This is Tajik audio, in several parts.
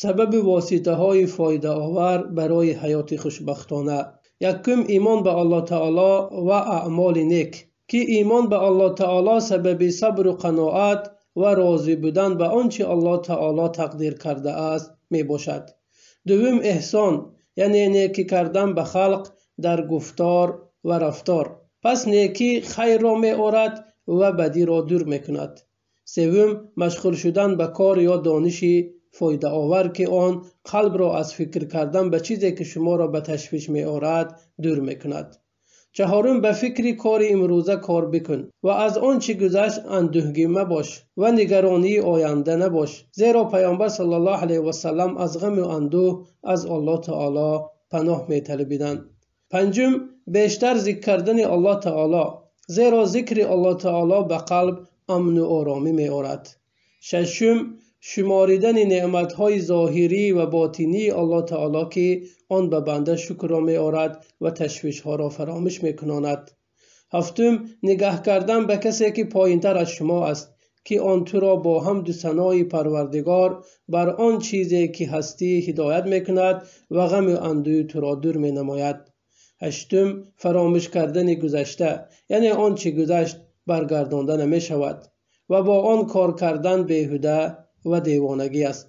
сабаби воситаҳои фоидаовар барои ҳаёти хушбахтона якум имон ба аллоҳтаоло ва аъмоли нек ки имон ба аллоҳтаоло сабаби сабру қаноат ва розӣ будан ба он чи аллоҳтаоло тақдир кардааст мебошад дуввум эҳсон яъне некӣ кардан ба халқ дар гуфтор ва рафтор пас некӣ хайрро меорад ва бадиро дур мекунад севум машғул шудан ба кор ё дониши فایده آور که آن قلب را از فکر کردن به چیزی که شما را به تشویش می آورد دور می کند. چهارم به فکر کار امروزه کار بکن و از چی گذشت اندوهگی باش و نگرانی آینده نباش زیرا پیامبر صلی الله علیه و سلم از غم و اندوه از الله تعالی پناه می طلبیدند پنجم بیشتر ذکر کردن الله تعالی زیرا ذکر الله تعالی به قلب امن و آرامی می آورد ششم шуморидан неъматҳои зоҳирӣ ва ботинии аллоҳ таоло ки он ба банда шукрро меорад ва ташвишҳоро фаромӯш мекунонад ҳафтум нигаҳ кардан ба касе ки поинтар аз шумо аст ки он туро бо ҳамду саноҳи парвардигор бар он чизе ки ҳастӣ ҳидоят мекунад ва ғаму андӯи туро дур менамояд ҳаштум фаромӯш кардани гузашта яъне он чи гузашт баргардонда намешавад ва бо он кор кардан беҳуда ва девонагӣ аст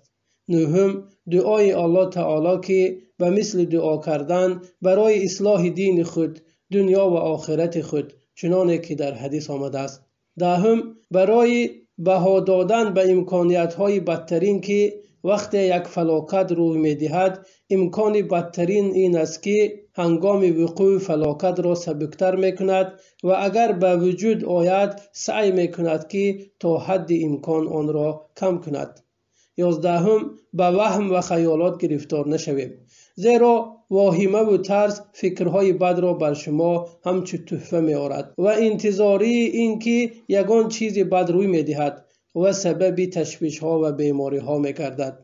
нӯҳум дуои алло таъоло ки ба мисли дуо кардан барои ислоҳи дини худ дунё ва охирати худ чуноне ки дар ҳадис омадааст даҳум барои баҳо додан ба имкониятҳои бадтарин ки вақте як фалокат рӯй медиҳад имкони бадтарин ин аст ки ҳангоми вуқӯи фалокатро сабуктар мекунад ва агар ба вуҷуд ояд саъй мекунад ки то ҳадди имкон онро кам кунад ёздаҳум ба ваҳм ва хаёлот гирифтор нашавем зеро воҳимаву тарс фикрҳои бадро бар шумо ҳамчун туҳфа меорад ва интизории ин ки ягон чизи бад рӯй медиҳад ва сабаби ташвишҳо ва бемориҳо мегардад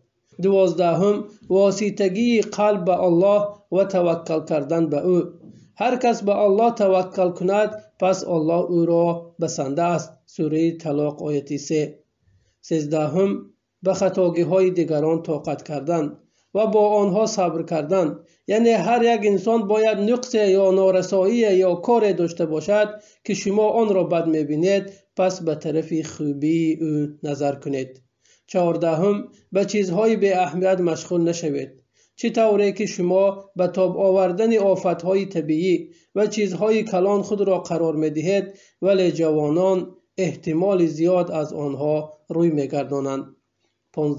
دوازدهم واسیتگی قلب به الله و توکل کردن به او هر کس به الله توکل کند پس الله او را بسنده است سوره طلاق سه. 3 سیزدهم به خطاگی های دیگران طاقت کردن و با آنها صبر کردن یعنی هر یک انسان باید نقص یا نارسایی یا کار داشته باشد که شما آن را بد میبینید پس به طرف خوبی او نظر کنید چهاردهم به چیزهای به اهمیت مشغول نشوید چه طوره که شما به تاب آوردن آفتهای طبیعی و چیزهای کلان خود را قرار می دهید ولی جوانان احتمال زیاد از آنها روی می گردانند.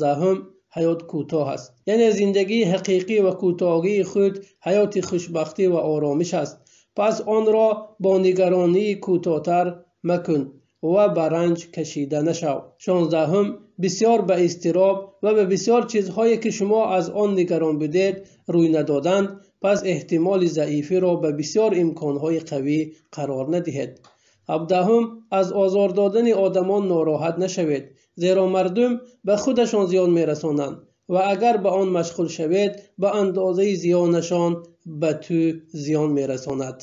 هم، حیات کوتاه است یعنی زندگی حقیقی و کوتاهی خود حیات خوشبختی و آرامش است پس آن را با نگرانی کوتاهتر مکن ва ба ранҷ кашида нашав шонздаҳум бисёр ба изтироб ва ба бисёр чизҳое ки шумо аз он нигарон будед рӯй надоданд пас эҳтимоли заифиро ба бисёр имконҳои қавӣ қарор надиҳед ҳабдаҳум аз озор додани одамон нороҳат нашавед зеро мардум ба худашон зиён мерасонанд ва агар ба он машғул шавед ба андозаи зиёнашон ба ту зиён мерасонад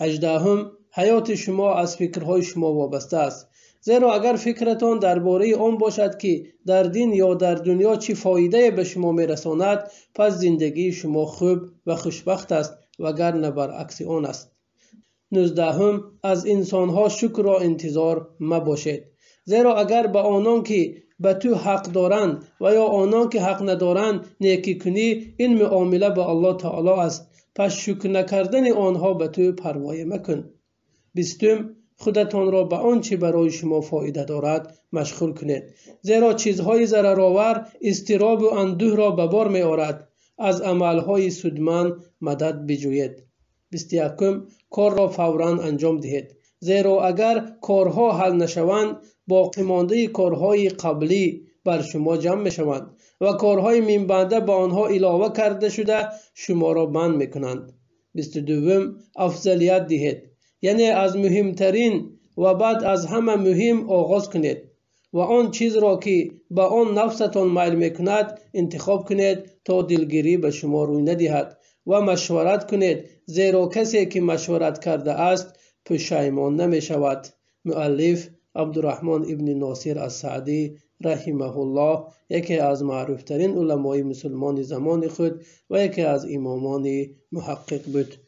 ҳаждаҳум ҳаёти шумо аз фикрҳои шумо вобаста аст зеро агар фикратон дар бораи он бошад ки дар дин ё дар дунё чӣ фоидае ба шумо мерасонад пас зиндагии шумо хуб ва хушбахт аст вагарна баръакси он аст нуздаҳум аз инсонҳо шукро интизор мабошед зеро агар ба онон ки ба ту ҳақ доранд ва ё онон ки ҳақ надоранд некӣ кунӣ ин муомила ба аллоҳ таъоло аст пас шукр накардани онҳо ба ту парвоя мекун бистум худатонро ба он чи барои шумо фоида дорад машғул кунед зеро чизҳои зараровар изтиробу андӯҳро ба бор меорад аз амалҳои судманд мадад биҷӯед бистякум корро фавран анҷом диҳед зеро агар корҳо ҳал нашаванд боқимондаи корҳои қаблӣ бар шумо ҷамъ мешаванд ва корҳои минбанда ба онҳо илова карда шуда шуморо банд мекунанд бистудувум афзалият диҳед یعنی از مهمترین و بعد از همه مهم آغاز کنید و آن چیز را که به آن نفستان میل میکند انتخاب کنید تا دلگیری به شما روی ندهد و مشورت کنید زیرا کسی که مشورت کرده است پشیمان نمی شود معلیف عبدالرحمن ابن ناصر از سعدی رحمه الله یکی از معروفترین علمای مسلمان زمان خود و یکی از امامان محقق بود